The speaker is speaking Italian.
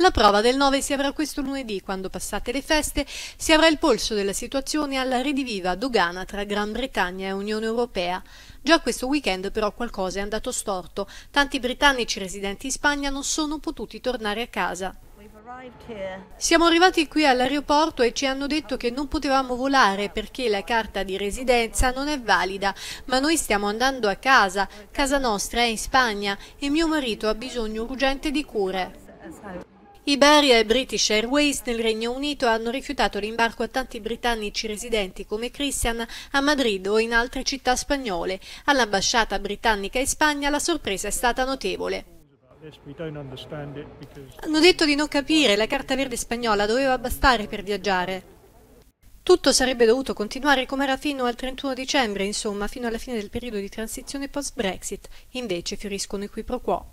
La prova del 9 si avrà questo lunedì, quando passate le feste, si avrà il polso della situazione alla rediviva dogana tra Gran Bretagna e Unione Europea. Già questo weekend però qualcosa è andato storto. Tanti britannici residenti in Spagna non sono potuti tornare a casa. Siamo arrivati qui all'aeroporto e ci hanno detto che non potevamo volare perché la carta di residenza non è valida, ma noi stiamo andando a casa, casa nostra è in Spagna e mio marito ha bisogno urgente di cure. Iberia e British Airways nel Regno Unito hanno rifiutato l'imbarco a tanti britannici residenti come Christian a Madrid o in altre città spagnole. All'ambasciata britannica in Spagna la sorpresa è stata notevole. Hanno detto di non capire, la carta verde spagnola doveva bastare per viaggiare. Tutto sarebbe dovuto continuare come era fino al 31 dicembre, insomma, fino alla fine del periodo di transizione post-Brexit. Invece fioriscono i qui pro quo.